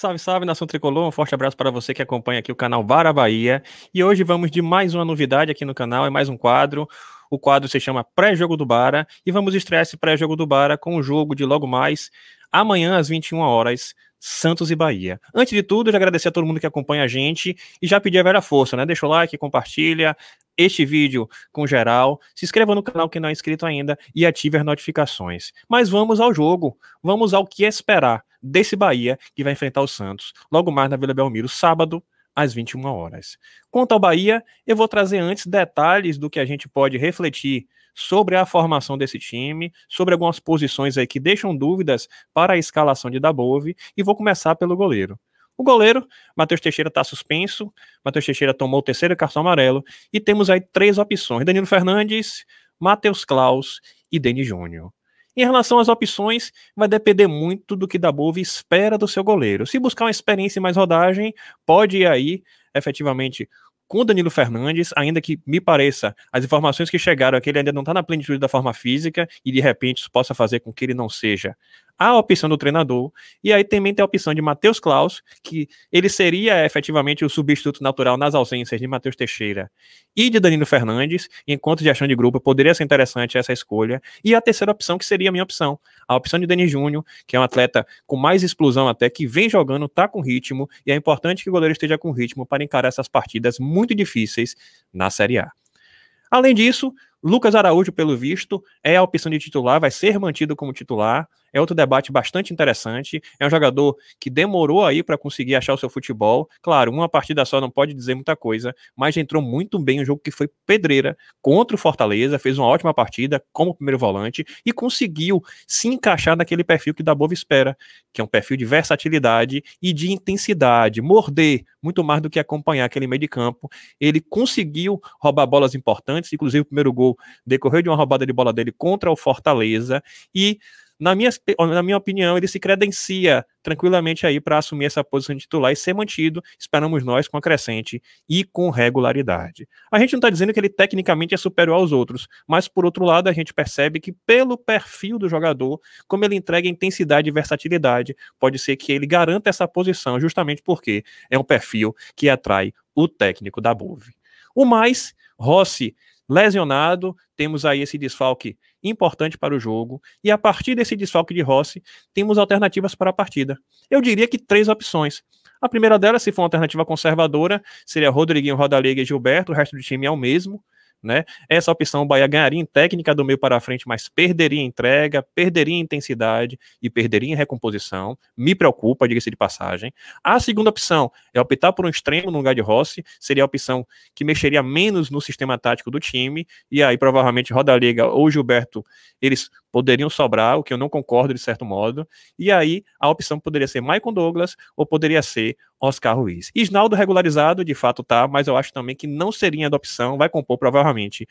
Salve, salve, nação tricolor. Um forte abraço para você que acompanha aqui o canal Vara Bahia. E hoje vamos de mais uma novidade aqui no canal, é mais um quadro. O quadro se chama Pré-Jogo do Bara e vamos estrear esse pré-jogo do Bara com o jogo de logo mais amanhã às 21 horas Santos e Bahia. Antes de tudo, já agradecer a todo mundo que acompanha a gente e já pedir a velha força, né? Deixa o like, compartilha este vídeo com geral, se inscreva no canal que não é inscrito ainda e ative as notificações. Mas vamos ao jogo, vamos ao que esperar desse Bahia que vai enfrentar o Santos logo mais na Vila Belmiro, sábado, às 21 horas. Quanto ao Bahia, eu vou trazer antes detalhes do que a gente pode refletir sobre a formação desse time, sobre algumas posições aí que deixam dúvidas para a escalação de Dabove, e vou começar pelo goleiro. O goleiro, Matheus Teixeira está suspenso, Matheus Teixeira tomou o terceiro cartão amarelo, e temos aí três opções: Danilo Fernandes, Matheus Klaus e Denis Júnior. Em relação às opções, vai depender muito do que Dabove espera do seu goleiro. Se buscar uma experiência e mais rodagem, pode ir aí, efetivamente, com Danilo Fernandes, ainda que me pareça, as informações que chegaram é que ele ainda não está na plenitude da forma física e de repente isso possa fazer com que ele não seja a opção do treinador. E aí também tem a opção de Matheus Klaus, que ele seria efetivamente o substituto natural nas ausências de Matheus Teixeira e de Danilo Fernandes. Enquanto de ação de grupo, poderia ser interessante essa escolha. E a terceira opção, que seria a minha opção, a opção de Dani Júnior, que é um atleta com mais explosão até, que vem jogando, tá com ritmo, e é importante que o goleiro esteja com ritmo para encarar essas partidas muito difíceis na Série A. Além disso, Lucas Araújo, pelo visto, é a opção de titular, vai ser mantido como titular. É outro debate bastante interessante. É um jogador que demorou aí para conseguir achar o seu futebol. Claro, uma partida só não pode dizer muita coisa, mas entrou muito bem o um jogo que foi pedreira contra o Fortaleza, fez uma ótima partida como primeiro volante e conseguiu se encaixar naquele perfil que da Bova espera, que é um perfil de versatilidade e de intensidade, morder muito mais do que acompanhar aquele meio de campo. Ele conseguiu roubar bolas importantes, inclusive o primeiro gol gol, decorreu de uma roubada de bola dele contra o Fortaleza e na minha, na minha opinião, ele se credencia tranquilamente aí para assumir essa posição de titular e ser mantido, esperamos nós, com a crescente e com regularidade. A gente não está dizendo que ele tecnicamente é superior aos outros, mas por outro lado, a gente percebe que, pelo perfil do jogador, como ele entrega intensidade e versatilidade, pode ser que ele garanta essa posição, justamente porque é um perfil que atrai o técnico da Bove. O mais, Rossi lesionado, temos aí esse desfalque importante para o jogo, e a partir desse desfalque de Rossi, temos alternativas para a partida. Eu diria que três opções. A primeira delas, se for uma alternativa conservadora, seria Rodriguinho, Rodallega, e Gilberto, o resto do time é o mesmo. Né? Essa opção o Bahia ganharia em técnica do meio para frente, mas perderia entrega, perderia intensidade e perderia recomposição. Me preocupa, diga-se de passagem. A segunda opção é optar por um extremo no lugar de Rossi, seria a opção que mexeria menos no sistema tático do time, e aí provavelmente Roda Liga ou Gilberto, eles poderiam sobrar, o que eu não concordo de certo modo, e aí a opção poderia ser Michael Douglas ou poderia ser Oscar Ruiz. Isnaldo regularizado, de fato tá, mas eu acho também que não seria a opção, vai compor provavelmente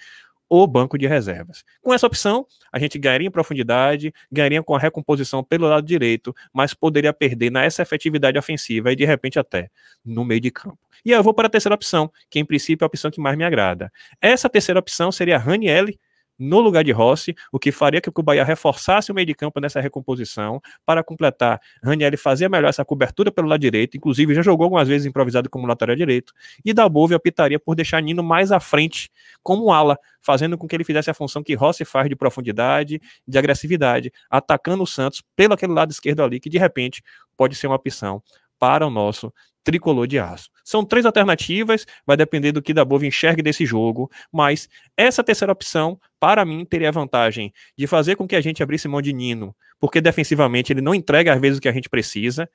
o banco de reservas. Com essa opção, a gente ganharia em profundidade, ganharia com a recomposição pelo lado direito, mas poderia perder nessa efetividade ofensiva e de repente até no meio de campo. E aí eu vou para a terceira opção, que em princípio é a opção que mais me agrada. Essa terceira opção seria Ranielli, no lugar de Rossi, o que faria que o Bahia reforçasse o meio de campo nessa recomposição para completar. Raniel fazia melhor essa cobertura pelo lado direito, inclusive já jogou algumas vezes improvisado como lateral direito, e da Bove optaria por deixar Nino mais à frente como ala, fazendo com que ele fizesse a função que Rossi faz de profundidade, de agressividade, atacando o Santos pelo aquele lado esquerdo ali, que de repente pode ser uma opção para o nosso tricolor de aço. São três alternativas, vai depender do que da Bova enxergue desse jogo, mas essa terceira opção, para mim, teria a vantagem de fazer com que a gente abrisse mão de Nino, porque defensivamente ele não entrega às vezes o que a gente precisa,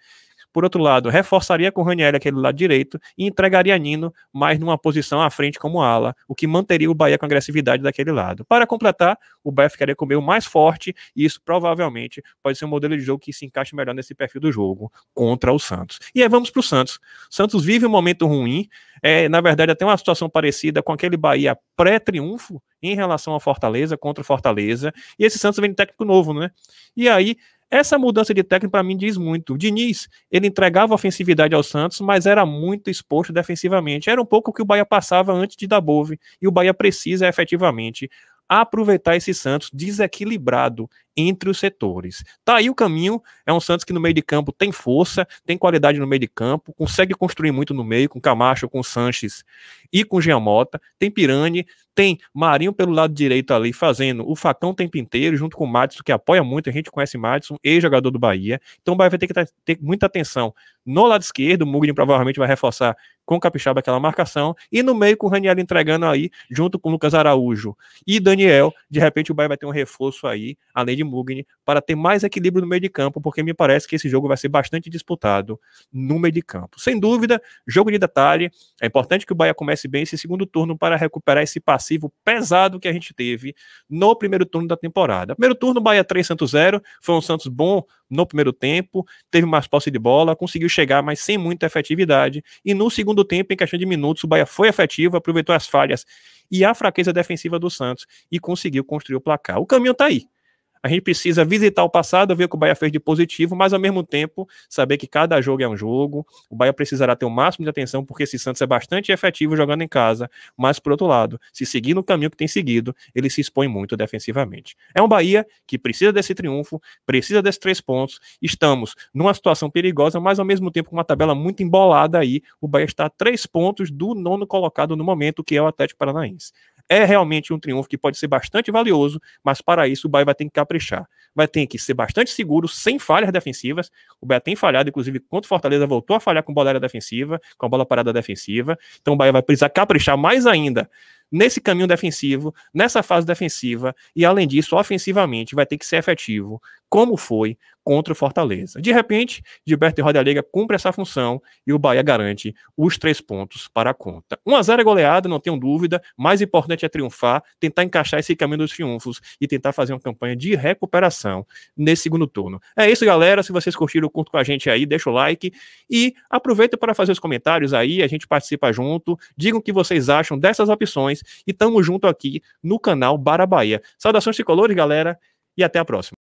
por outro lado, reforçaria com Raniel aquele lado direito e entregaria Nino mais numa posição à frente como ala, o que manteria o Bahia com agressividade daquele lado. Para completar, o Bahia ficaria com o meio mais forte e isso provavelmente pode ser um modelo de jogo que se encaixe melhor nesse perfil do jogo contra o Santos. E aí vamos para o Santos. Santos vive um momento ruim, é, na verdade até uma situação parecida com aquele Bahia pré-triunfo em relação ao Fortaleza, contra o Fortaleza, e esse Santos vem de técnico novo, né? E aí essa mudança de técnico para mim diz muito. O Diniz, ele entregava ofensividade ao Santos, mas era muito exposto defensivamente. Era um pouco o que o Bahia passava antes de Dabove, e o Bahia precisa efetivamente aproveitar esse Santos desequilibrado entre os setores. Tá aí o caminho, é um Santos que no meio de campo tem força, tem qualidade no meio de campo, consegue construir muito no meio, com Camacho, com Sanches e com Giamota, tem Pirani, tem Marinho pelo lado direito ali fazendo o facão tempo inteiro, junto com o Madison, que apoia muito, a gente conhece Madison, ex-jogador do Bahia, então o Bahia vai ter que tá, ter muita atenção no lado esquerdo, o Mugni provavelmente vai reforçar com o Capixaba aquela marcação, e no meio com o Raniel entregando aí, junto com o Lucas Araújo e Daniel, de repente o Bahia vai ter um reforço aí, além de de Mugni para ter mais equilíbrio no meio de campo, porque me parece que esse jogo vai ser bastante disputado no meio de campo. Sem dúvida, jogo de detalhe, é importante que o Bahia comece bem esse segundo turno para recuperar esse passivo pesado que a gente teve no primeiro turno da temporada. Primeiro turno, Bahia 3, Santos 0, foi um Santos bom no primeiro tempo, teve mais posse de bola, conseguiu chegar, mas sem muita efetividade. E no segundo tempo, em questão de minutos, o Bahia foi efetivo, aproveitou as falhas e a fraqueza defensiva do Santos e conseguiu construir o placar. O caminho está aí. A gente precisa visitar o passado, ver o que o Bahia fez de positivo, mas ao mesmo tempo saber que cada jogo é um jogo. O Bahia precisará ter o máximo de atenção, porque esse Santos é bastante efetivo jogando em casa. Mas, por outro lado, se seguir no caminho que tem seguido, ele se expõe muito defensivamente. É um Bahia que precisa desse triunfo, precisa desses três pontos. Estamos numa situação perigosa, mas ao mesmo tempo com uma tabela muito embolada aí. O Bahia está a três pontos do nono colocado no momento, que é o Atlético Paranaense é realmente um triunfo que pode ser bastante valioso, mas para isso o Bahia vai ter que caprichar. Vai ter que ser bastante seguro, sem falhas defensivas. O Bahia tem falhado, inclusive, contra o Fortaleza, voltou a falhar com bola defensiva, com a bola parada defensiva. Então o Bahia vai precisar caprichar mais ainda nesse caminho defensivo, nessa fase defensiva e, além disso, ofensivamente, vai ter que ser efetivo, como foi contra o Fortaleza. De repente, Gilberto e Rodalega cumpre essa função e o Bahia garante os três pontos para a conta. 1 x 0 é goleada, não tenho dúvida, mais importante é triunfar, tentar encaixar esse caminho dos triunfos e tentar fazer uma campanha de recuperação nesse segundo turno. É isso, galera, se vocês curtiram, curto com a gente aí, deixa o like e aproveita para fazer os comentários aí, a gente participa junto, digam o que vocês acham dessas opções e tamo junto aqui no canal Bara Bahia. Saudações tricolores, galera, e até a próxima.